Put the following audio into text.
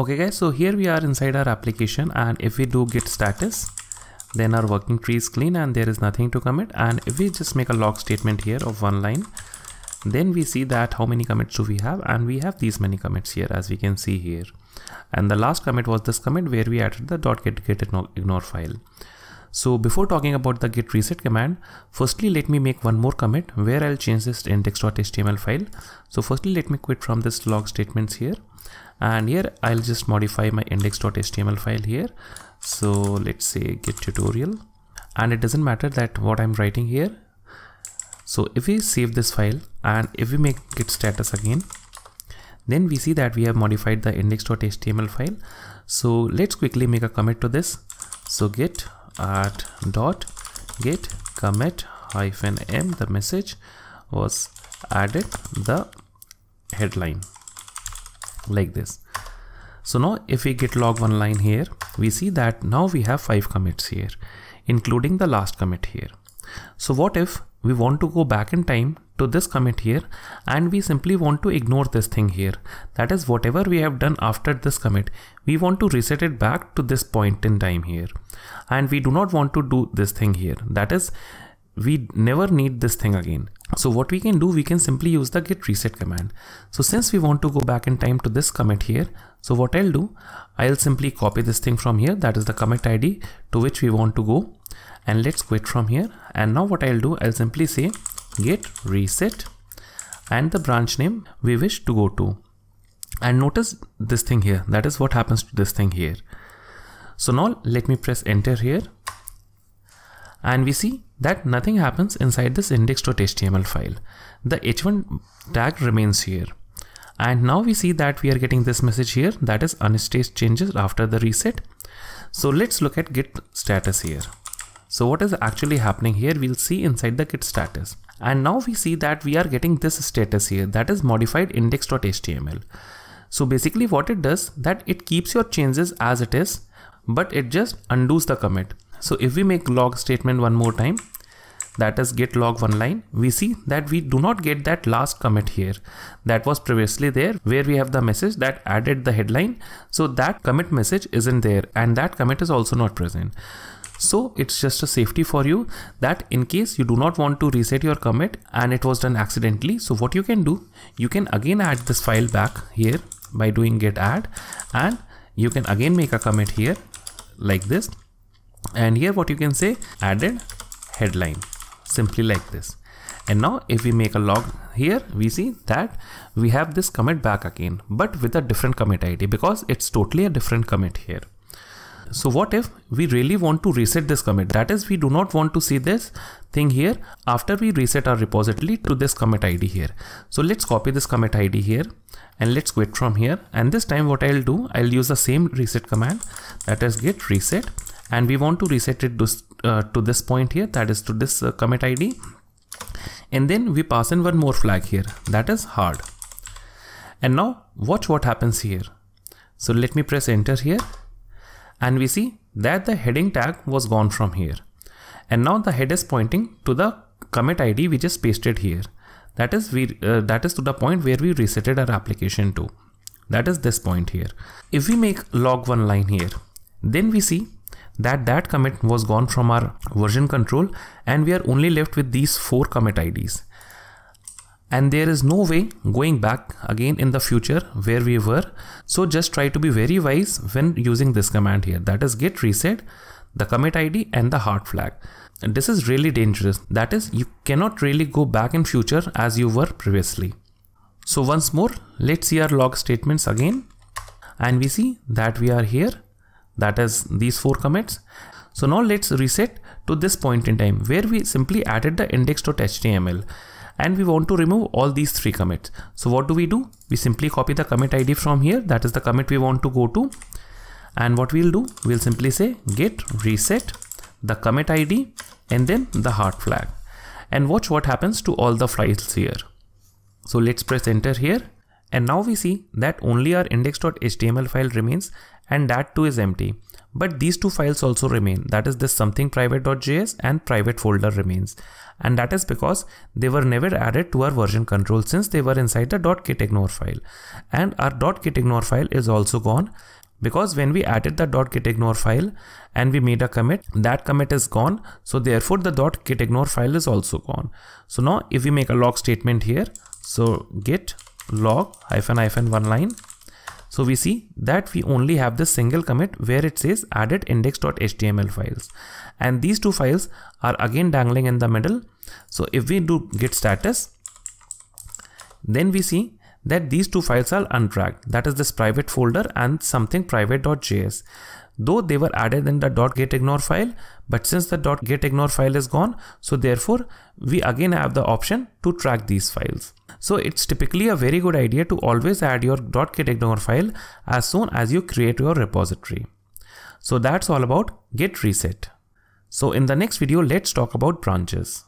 Okay guys, so here we are inside our application and if we do git status, then our working tree is clean and there is nothing to commit. And if we just make a log statement here of one line, then we see that how many commits do we have and we have these many commits here as we can see here. And the last commit was this commit where we added the .git git ignore file. So before talking about the git reset command, firstly let me make one more commit where I'll change this index.html file. So firstly let me quit from this log statements here and here I'll just modify my index.html file here so let's say get tutorial and it doesn't matter that what I'm writing here so if we save this file and if we make git status again then we see that we have modified the index.html file so let's quickly make a commit to this so git at dot git commit hyphen m the message was added the headline like this. So now if we git log one line here, we see that now we have five commits here, including the last commit here. So what if we want to go back in time to this commit here and we simply want to ignore this thing here. That is whatever we have done after this commit, we want to reset it back to this point in time here. And we do not want to do this thing here. That is we never need this thing again. So what we can do, we can simply use the git reset command. So since we want to go back in time to this commit here, so what I'll do, I'll simply copy this thing from here. That is the commit ID to which we want to go and let's quit from here. And now what I'll do, I'll simply say git reset and the branch name we wish to go to. And notice this thing here. That is what happens to this thing here. So now let me press enter here and we see that nothing happens inside this index.html file. The h1 tag remains here. And now we see that we are getting this message here that is unstaged changes after the reset. So let's look at git status here. So what is actually happening here we'll see inside the git status. And now we see that we are getting this status here that is modified index.html. So basically what it does that it keeps your changes as it is but it just undoes the commit. So if we make log statement one more time that is git log one line we see that we do not get that last commit here that was previously there where we have the message that added the headline so that commit message isn't there and that commit is also not present so it's just a safety for you that in case you do not want to reset your commit and it was done accidentally so what you can do you can again add this file back here by doing git add and you can again make a commit here like this and here what you can say added headline simply like this and now if we make a log here we see that we have this commit back again but with a different commit id because it's totally a different commit here so what if we really want to reset this commit that is we do not want to see this thing here after we reset our repository to this commit id here so let's copy this commit id here and let's quit from here and this time what i'll do i'll use the same reset command that is git reset and we want to reset it to, uh, to this point here that is to this uh, commit id and then we pass in one more flag here that is hard and now watch what happens here so let me press enter here and we see that the heading tag was gone from here and now the head is pointing to the commit id we just pasted here that is we uh, that is to the point where we resetted our application to that is this point here if we make log one line here then we see that that commit was gone from our version control and we are only left with these four commit IDs. And there is no way going back again in the future where we were. So just try to be very wise when using this command here. That is git reset, the commit ID and the hard flag. And this is really dangerous. That is you cannot really go back in future as you were previously. So once more, let's see our log statements again. And we see that we are here that is these four commits. So now let's reset to this point in time where we simply added the index.html and we want to remove all these three commits. So what do we do? We simply copy the commit ID from here. That is the commit we want to go to. And what we'll do, we'll simply say git reset the commit ID and then the hard flag and watch what happens to all the files here. So let's press enter here and now we see that only our index.html file remains and that too is empty. But these two files also remain that is this something private.js and private folder remains. And that is because they were never added to our version control since they were inside the .kitignore file. And our .kitignore file is also gone because when we added the .kitignore file and we made a commit that commit is gone so therefore the .kitignore file is also gone. So now if we make a log statement here so git log hyphen hyphen one line. So we see that we only have this single commit where it says added index.html files. And these two files are again dangling in the middle. So if we do git status, then we see that these two files are untracked. That is this private folder and something private.js though they were added in the .getignore file but since the .getignore file is gone so therefore we again have the option to track these files. So it's typically a very good idea to always add your .getignore file as soon as you create your repository. So that's all about git reset. So in the next video let's talk about branches.